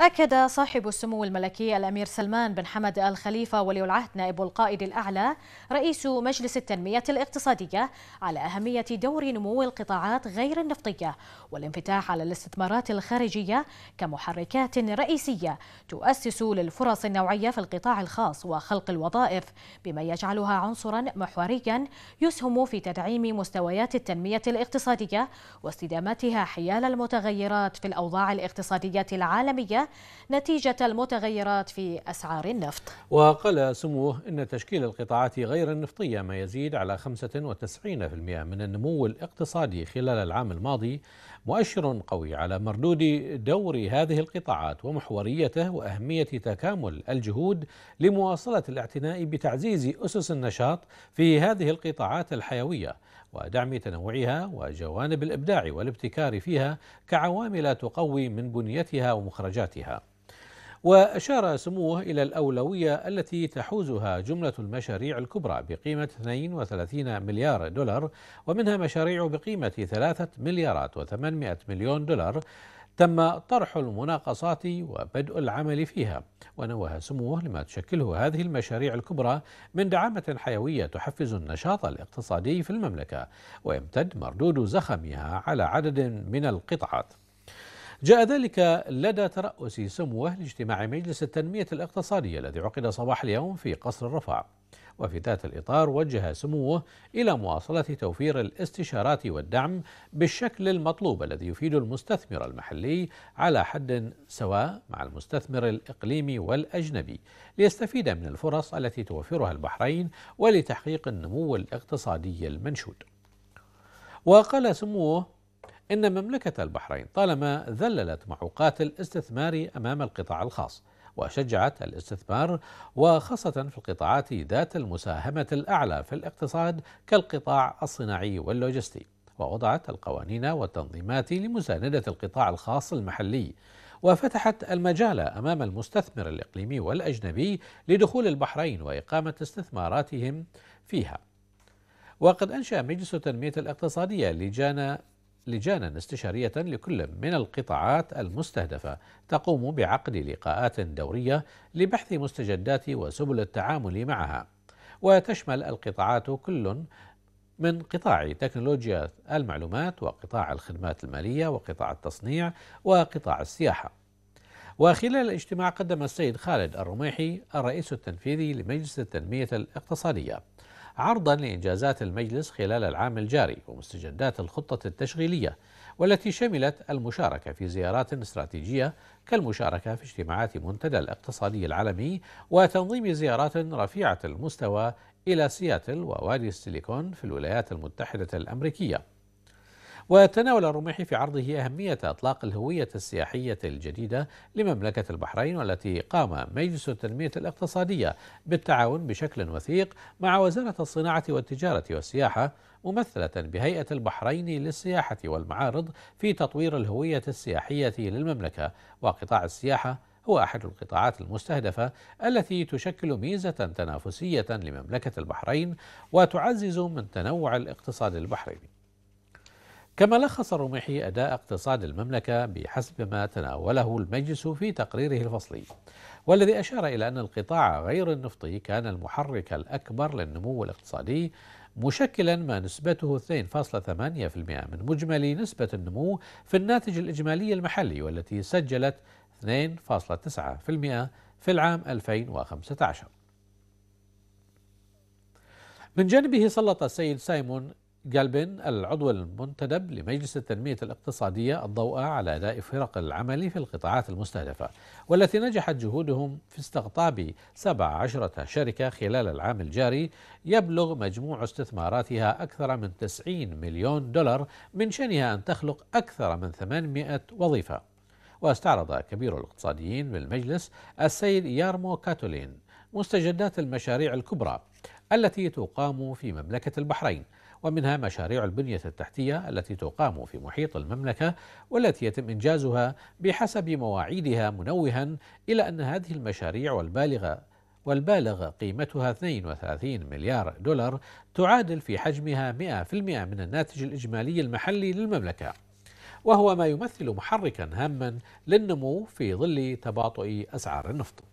أكد صاحب السمو الملكي الأمير سلمان بن حمد آل خليفة ولي العهد نائب القائد الأعلى رئيس مجلس التنمية الاقتصادية على أهمية دور نمو القطاعات غير النفطية والانفتاح على الاستثمارات الخارجية كمحركات رئيسية تؤسس للفرص النوعية في القطاع الخاص وخلق الوظائف بما يجعلها عنصرا محوريا يسهم في تدعيم مستويات التنمية الاقتصادية واستدامتها حيال المتغيرات في الأوضاع الاقتصادية العالمية نتيجة المتغيرات في أسعار النفط وقال سموه أن تشكيل القطاعات غير النفطية ما يزيد على 95% من النمو الاقتصادي خلال العام الماضي مؤشر قوي على مردود دور هذه القطاعات ومحوريته وأهمية تكامل الجهود لمواصلة الاعتناء بتعزيز أسس النشاط في هذه القطاعات الحيوية ودعم تنوعها وجوانب الابداع والابتكار فيها كعوامل تقوي من بنيتها ومخرجاتها. وأشار سموه إلى الأولوية التي تحوزها جملة المشاريع الكبرى بقيمة 32 مليار دولار ومنها مشاريع بقيمة 3 مليارات و800 مليون دولار تم طرح المناقصات وبدء العمل فيها ونوه سموه لما تشكله هذه المشاريع الكبرى من دعامة حيوية تحفز النشاط الاقتصادي في المملكة ويمتد مردود زخمها على عدد من القطعات جاء ذلك لدى ترأس سموه لاجتماع مجلس التنمية الاقتصادية الذي عقد صباح اليوم في قصر الرفاع وفي ذات الإطار وجه سموه إلى مواصلة توفير الاستشارات والدعم بالشكل المطلوب الذي يفيد المستثمر المحلي على حد سواء مع المستثمر الإقليمي والأجنبي ليستفيد من الفرص التي توفرها البحرين ولتحقيق النمو الاقتصادي المنشود وقال سموه إن مملكة البحرين طالما ذللت معوقات الاستثمار أمام القطاع الخاص وشجعت الاستثمار وخاصة في القطاعات ذات المساهمة الأعلى في الاقتصاد كالقطاع الصناعي واللوجستي ووضعت القوانين والتنظيمات لمساندة القطاع الخاص المحلي وفتحت المجال امام المستثمر الاقليمي والاجنبي لدخول البحرين واقامه استثماراتهم فيها. وقد انشا مجلس التنميه الاقتصاديه لجان لجانا استشارية لكل من القطاعات المستهدفة تقوم بعقد لقاءات دورية لبحث مستجدات وسبل التعامل معها وتشمل القطاعات كل من قطاع تكنولوجيا المعلومات وقطاع الخدمات المالية وقطاع التصنيع وقطاع السياحة وخلال الاجتماع قدم السيد خالد الرميحي الرئيس التنفيذي لمجلس التنمية الاقتصادية عرضا لإنجازات المجلس خلال العام الجاري ومستجدات الخطة التشغيلية والتي شملت المشاركة في زيارات استراتيجية كالمشاركة في اجتماعات منتدى الاقتصادي العالمي وتنظيم زيارات رفيعة المستوى إلى سياتل ووادي السيليكون في الولايات المتحدة الأمريكية وتناول الرميحي في عرضه أهمية إطلاق الهوية السياحية الجديدة لمملكة البحرين والتي قام مجلس التنمية الاقتصادية بالتعاون بشكل وثيق مع وزارة الصناعة والتجارة والسياحة ممثلة بهيئة البحرين للسياحة والمعارض في تطوير الهوية السياحية للمملكة وقطاع السياحة هو أحد القطاعات المستهدفة التي تشكل ميزة تنافسية لمملكة البحرين وتعزز من تنوع الاقتصاد البحريني كما لخص الرميحي أداء اقتصاد المملكة بحسب ما تناوله المجلس في تقريره الفصلي والذي أشار إلى أن القطاع غير النفطي كان المحرك الأكبر للنمو الاقتصادي مشكلا ما نسبته 2.8% من مجمل نسبة النمو في الناتج الإجمالي المحلي والتي سجلت 2.9% في العام 2015 من جانبه سلط السيد سايمون جالبن العضو المنتدب لمجلس التنمية الاقتصادية الضوء على أداء فرق العمل في القطاعات المستهدفة والتي نجحت جهودهم في استقطاب 17 شركة خلال العام الجاري يبلغ مجموع استثماراتها أكثر من 90 مليون دولار من شأنها أن تخلق أكثر من 800 وظيفة واستعرض كبير الاقتصاديين بالمجلس السيد يارمو كاتولين مستجدات المشاريع الكبرى التي تقام في مملكة البحرين ومنها مشاريع البنية التحتية التي تقام في محيط المملكة والتي يتم إنجازها بحسب مواعيدها منوها إلى أن هذه المشاريع والبالغة والبالغ قيمتها 32 مليار دولار تعادل في حجمها 100% من الناتج الإجمالي المحلي للمملكة وهو ما يمثل محركا هاما للنمو في ظل تباطؤ أسعار النفط